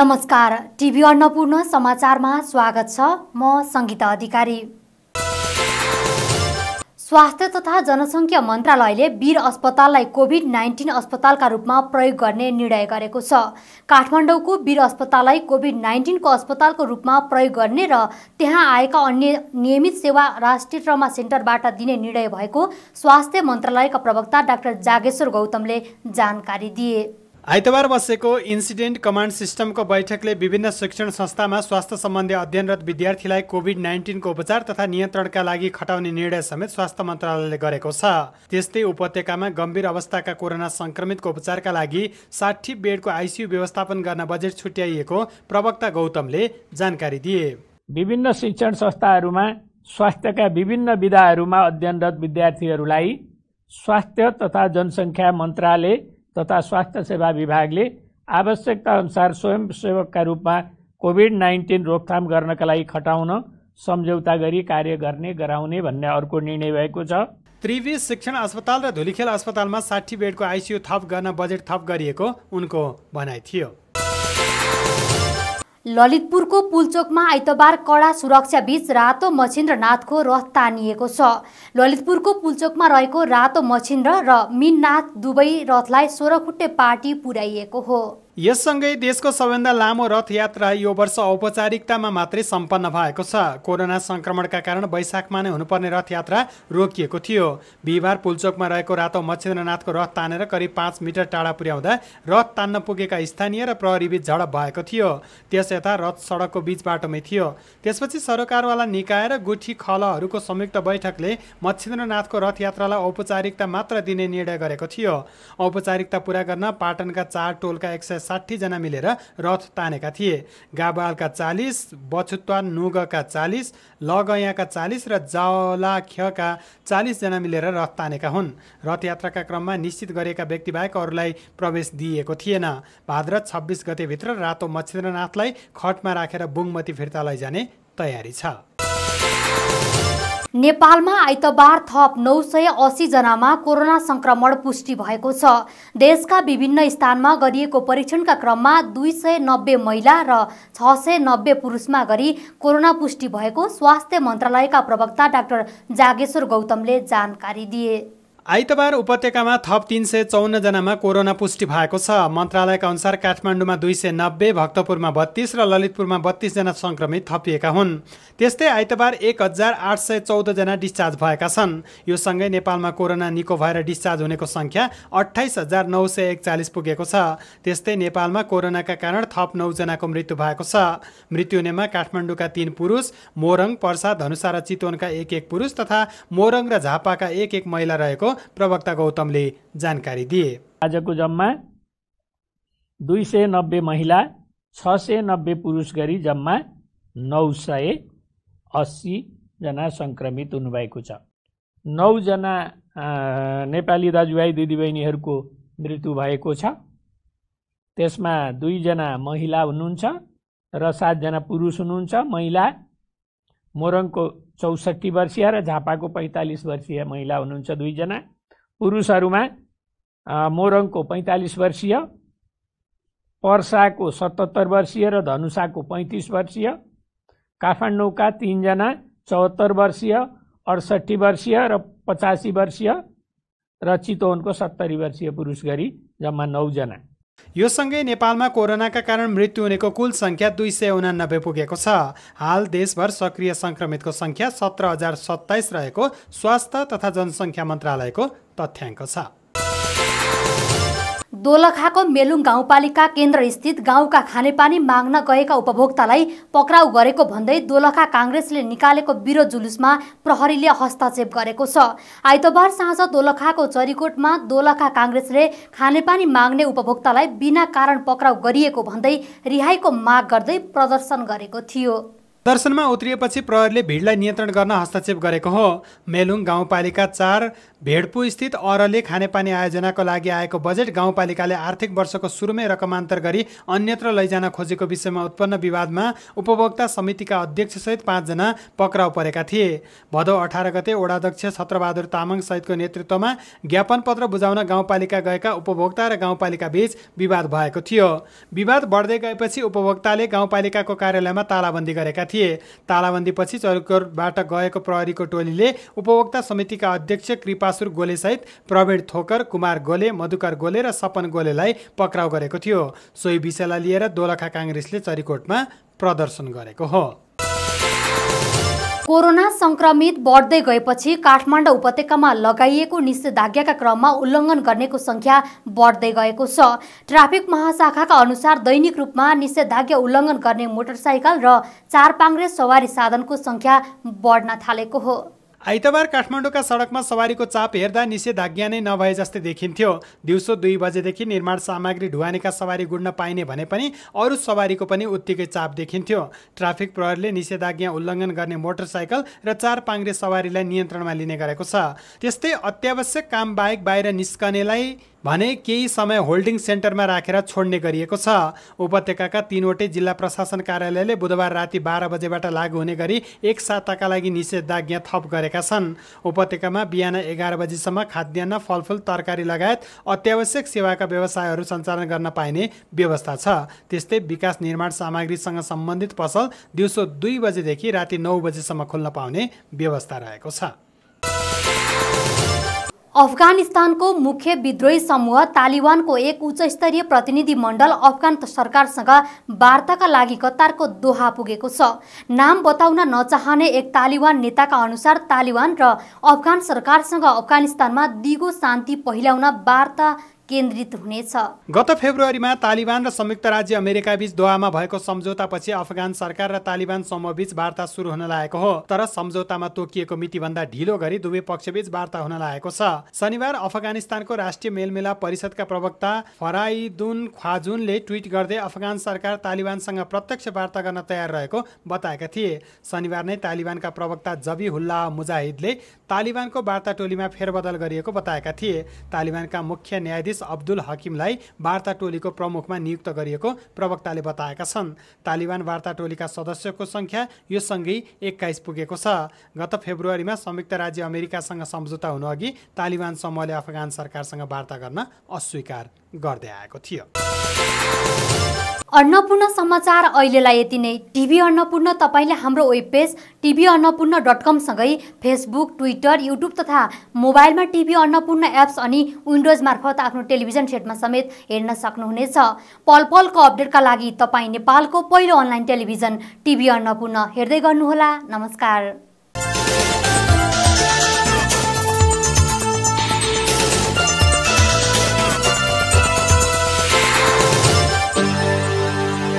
नमस्कार टिभी अन्नपूर्ण समाचारमा स्वागत छ म सङ्गीता अधिकारी स्वास्थ्य तथा जनसङ्ख्या मन्त्रालयले वीर अस्पताललाई कोभिड नाइन्टिन अस्पतालका रूपमा प्रयोग गर्ने निर्णय गरेको छ काठमाडौँको वीर अस्पताललाई कोभिड नाइन्टिनको अस्पतालको रूपमा प्रयोग गर्ने र त्यहाँ आएका अन्य नियमित सेवा राष्ट्रिय ट्रमा सेन्टरबाट दिने निर्णय भएको स्वास्थ्य मन्त्रालयका प्रवक्ता डाक्टर जागेश्वर गौतमले जानकारी दिए आइतबार बसेको इन्सिडेन्ट कमान्ड सिस्टमको बैठकले विभिन्न शिक्षण संस्थामा स्वास्थ्य सम्बन्धी अध्ययनरत विद्यार्थीलाई कोभिड नाइन्टिनको उपचार तथा नियन्त्रणका लागि खटाउने निर्णय समेत स्वास्थ्य मन्त्रालयले गरेको छ त्यस्तै उपत्यकामा गम्भीर अवस्थाका कोरोना संक्रमितको उपचारका लागि साठी बेडको आइसियु व्यवस्थापन गर्न बजेट छुट्याइएको प्रवक्ता गौतमले जानकारी दिए विभिन्न शिक्षण संस्थाहरूमा स्वास्थ्यका विभिन्न विधाहरूमा अध्ययनरत विद्यार्थीहरूलाई स्वास्थ्य तथा जनसङ्ख्या मन्त्रालय तथा स्वास्थ्य सेवा विभागले आवश्यकता अनुसार स्वयंसेवकका रूपमा कोभिड नाइन्टिन रोकथाम गर्नका लागि खटाउन सम्झौता गरी कार्य गर्ने गराउने भन्ने अर्को निर्णय भएको छ त्रिवी शिक्षण अस्पताल र धुलिखेल अस्पतालमा साठी बेडको आइसियु थप गर्न बजेट थप गरिएको उनको भनाइ थियो ललितपुरको पुलचोकमा आइतबार कडा सुरक्षाबीच रातो मछिन्द्र रथ तानिएको छ ललितपुरको पुलचोकमा रहेको रातो मछिन्द्र र मिननाथ दुवै रथलाई सोह्र पार्टी पुर्याइएको हो यससँगै देशको सबैभन्दा लामो रथयात्रा यो वर्ष औपचारिकतामा मात्रै सम्पन्न भएको छ कोरोना सङ्क्रमणका कारण वैशाखमा नै हुनुपर्ने रथयात्रा रोकिएको थियो बिहिबार पुलचोकमा रहेको रातो मच्छेन्द्रनाथको रथ तानेर करिब पाँच मिटर टाढा पुर्याउँदा रथ तान्न पुगेका स्थानीय र प्रहरीबीच झडप भएको थियो त्यस यता रथ सडकको बीच बाटोमै थियो त्यसपछि सरकारवाला निकाय र गुठी खलहरूको संयुक्त बैठकले मच्छेन्द्रनाथको रथयात्रालाई औपचारिकता मात्र दिने निर्णय गरेको थियो औपचारिकता पुरा गर्न पाटनका चार टोलका एक्सेस साठीजना मिलेर रथ तानेका थिए गाबालका चालिस बछुत्वा नुगका चालिस लगयाका चालिस र जावलाख्यका चालिसजना मिलेर रथ तानेका हुन् रथयात्राका क्रममा निश्चित गरेका व्यक्तिबाहेक अरूलाई प्रवेश दिइएको थिएन भाद्र छब्बिस गतेभित्र रातो मच्छेन्द्रनाथलाई खटमा राखेर बुङमती फिर्ता लैजाने तयारी छ नेपालमा आइतबार थप नौ सय असीजनामा कोरोना संक्रमण पुष्टि भएको छ देशका विभिन्न स्थानमा गरिएको परीक्षणका क्रममा दुई सय नब्बे महिला र छ सय नब्बे पुरुषमा गरी कोरोना पुष्टि भएको स्वास्थ्य मन्त्रालयका प्रवक्ता डाक्टर जागेश्वर गौतमले जानकारी दिए आइतबार उपत्यकामा थप तिन सय चौन्नजनामा कोरोना पुष्टि भएको छ मन्त्रालयका अनुसार काठमाडौँमा दुई सय नब्बे भक्तपुरमा बत्तीस र ललितपुरमा बत्तीसजना सङ्क्रमित थपिएका हुन् त्यस्तै आइतबार एक हजार आठ सय चौधजना डिस्चार्ज भएका छन् यो सँगै नेपालमा कोरोना निको भएर डिस्चार्ज हुनेको सङ्ख्या अठाइस हजार नौ सय एकचालिस पुगेको छ त्यस्तै नेपालमा कोरोनाका कारण थप नौजनाको मृत्यु भएको छ मृत्यु हुनेमा काठमाडौँका तिन पुरुष मोरङ पर्सा धनुषा र चितवनका एक एक पुरुष तथा मोरङ र झापाका एक एक महिला रहेको प्रवक्ता गौतमले जानकारी दिए आजको जम्मा दुई सय नब्बे महिला छ सय नब्बे पुरुष गरी जम्मा नौ सय अस्सीजना सङ्क्रमित हुनुभएको छ नौजना नेपाली दाजुभाइ दिदीबहिनीहरूको मृत्यु भएको छ त्यसमा दुईजना महिला हुनुहुन्छ र सातजना पुरुष हुनुहुन्छ महिला मोरङको चौसठी वर्षीय र झापाको पैँतालिस वर्षीय महिला हुनुहुन्छ दुईजना पुरुषहरूमा मोरङको पैँतालिस वर्षीय पर्साको सतहत्तर वर्षीय र धनुषाको पैँतिस वर्षीय काठमाडौँका तिनजना चौहत्तर वर्षीय अडसट्ठी वर्षीय र पचासी वर्षीय र चितवनको सत्तरी वर्षीय पुरुष गरी जम्मा नौजना यो सँगै नेपालमा कोरोनाका कारण मृत्यु हुनेको कुल सङ्ख्या दुई सय उनानब्बे पुगेको छ हाल देशभर सक्रिय सङ्क्रमितको सङ्ख्या सत्र हजार सत्ताइस रहेको स्वास्थ्य तथा जनसङ्ख्या मन्त्रालयको तथ्याङ्क छ दोलखाको मेलुङ गाउँपालिका केन्द्रस्थित गाउँका खानेपानी माग्न गएका उपभोक्तालाई पक्राउ गरेको भन्दै दोलखा काङ्ग्रेसले निकालेको विरोध जुलुसमा प्रहरीले हस्तक्षेप गरेको छ आइतबार साँझ दोलखाको चरीकोटमा दोलखा काङ्ग्रेसले खानेपानी माग्ने उपभोक्तालाई बिना कारण पक्राउ गरिएको भन्दै रिहाईको माग गर्दै प्रदर्शन गरेको थियो दर्शनमा उत्रिएपछि प्रहरीले भिडलाई नियन्त्रण गर्न हस्तक्षेप गरेको हो मेलुङ गाउँपालिका चार भेडपु स्थित अरले खानेपानी आयोजनाको लागि आएको बजेट गाउँपालिकाले आर्थिक वर्षको सुरुमै रकमान्तर गरी अन्यत्र लैजान खोजेको विषयमा उत्पन्न विवादमा उपभोक्ता समितिका अध्यक्षसहित पाँचजना पक्राउ परेका थिए भदौ अठार गते वडाध्यक्ष छत्रबहादुर तामाङसहितको नेतृत्वमा ज्ञापन पत्र बुझाउन गाउँपालिका गएका उपभोक्ता र गाउँपालिका बीच विवाद भएको थियो विवाद बढ्दै गएपछि उपभोक्ताले गाउँपालिकाको कार्यालयमा तालाबन्दी गरेका थिए थिए तालाबन्दीपछि चरकोरबाट गएको प्रहरीको टोलीले उपभोक्ता समितिका अध्यक्ष कृपासुर गोलेसहित प्रवीण थोकर कुमार गोले मधुकर गोले र सपन गोलेलाई पक्राउ गरेको थियो सोही विषयलाई लिएर दोलखा काङ्ग्रेसले चरीकोटमा प्रदर्शन गरेको हो कोरोना संक्रमित बढ्दै गएपछि काठमाडौँ उपत्यकामा लगाइएको निषेधाज्ञाका क्रममा उल्लङ्घन गर्नेको संख्या बढ्दै गएको छ ट्राफिक महाशाखाका अनुसार दैनिक रूपमा निषेधाज्ञा उल्लङ्घन गर्ने मोटरसाइकल र चार चारपाङ्ग्रे सवारी साधनको संख्या बढ्न थालेको हो आइतबार काठमाडौँका सडकमा सवारीको चाप हेर्दा निषेधाज्ञा नै नभए जस्तै देखिन्थ्यो दिउँसो दुई बजेदेखि निर्माण सामग्री ढुवानीका सवारी गुड्न पाइने भने पनि अरू सवारीको पनि उत्तिकै चाप देखिन्थ्यो ट्राफिक प्रहरीले निषेधाज्ञा उल्लङ्घन गर्ने मोटरसाइकल र चार पाङ्रे सवारीलाई नियन्त्रणमा लिने गरेको छ त्यस्तै अत्यावश्यक काम बाहेक बाहिर निस्कनेलाई भने केही समय होल्डिङ सेन्टरमा राखेर छोड्ने गरिएको छ उपत्यकाका तिनवटै जिल्ला प्रशासन कार्यालयले बुधबार राति बाह्र बजेबाट लागू हुने गरी एक साताका लागि निषेधाज्ञा थप गरेका छन् उपत्यकामा बिहान एघार बजीसम्म खाद्यान्न फलफुल तरकारी लगायत अत्यावश्यक सेवाका व्यवसायहरू सञ्चालन गर्न पाइने व्यवस्था छ त्यस्तै विकास निर्माण सामग्रीसँग सम्बन्धित पसल दिउँसो दुई बजेदेखि राति नौ बजीसम्म खुल्न पाउने व्यवस्था रहेको छ अफगानिस्तानको मुख्य विद्रोही समूह तालिबानको एक उच्चस्तरीय प्रतिनिधिमण्डल अफगान सरकारसँग वार्ताका लागि कतारको दोहा पुगेको छ नाम बताउन नचाहने एक तालिबान नेताका अनुसार तालिबान र अफगान सरकारसँग अफगानिस्तानमा दिगो शान्ति पहिल्याउन वार्ता केन्द्रित हुनेछ गत फेब्रुअरीमा तालिबान र संयुक्त राज्य अमेरिका बीच दोहामा भएको सम्झौतापछि अफगान सरकार र तालिबान समूह समूहबीच वार्ता सुरु हुन लागेको हो तर सम्झौतामा तोकिएको मितिभन्दा ढिलो गरी दुवै पक्ष पक्षबीच वार्ता हुन लागेको छ शनिबार अफगानिस्तानको राष्ट्रिय मेलमेला परिषदका प्रवक्ता फराइदुन ख्वाजुनले ट्विट गर्दै अफगान सरकार तालिबानसँग प्रत्यक्ष वार्ता गर्न तयार रहेको बताएका थिए शनिबार नै तालिबानका प्रवक्ता जबी हुल्लाह मुजाहिदले तालिबानको वार्ता टोलीमा फेरबदल गरिएको बताएका थिए तालिबानका मुख्य न्यायाधीश एस अब्दुल हकिमलाई वार्ता टोलीको प्रमुखमा नियुक्त गरिएको प्रवक्ताले बताएका छन् तालिबान वार्ता टोलीका सदस्यको सङ्ख्या यो सँगै एक्काइस पुगेको छ गत फेब्रुअरीमा संयुक्त राज्य अमेरिकासँग सम्झौता हुनुअघि तालिबान समूहले अफगान सरकारसँग वार्ता गर्न अस्वीकार गर्दै आएको थियो अन्नपूर्ण समाचार अहिलेलाई यति नै टिभी अन्नपूर्ण तपाईँले हाम्रो web page TV Annapurna dot कमसँगै फेसबुक ट्विटर युट्युब तथा मोबाइलमा टिभी अन्नपूर्ण एप्स अनि विन्डोज मार्फत आफ्नो टेलिभिजन सेटमा समेत हेर्न सक्नुहुनेछ पल पलको अपडेटका लागि तपाईँ नेपालको पहिलो अनलाइन टेलिभिजन टिभी अन्नपूर्ण हेर्दै गर्नुहोला नमस्कार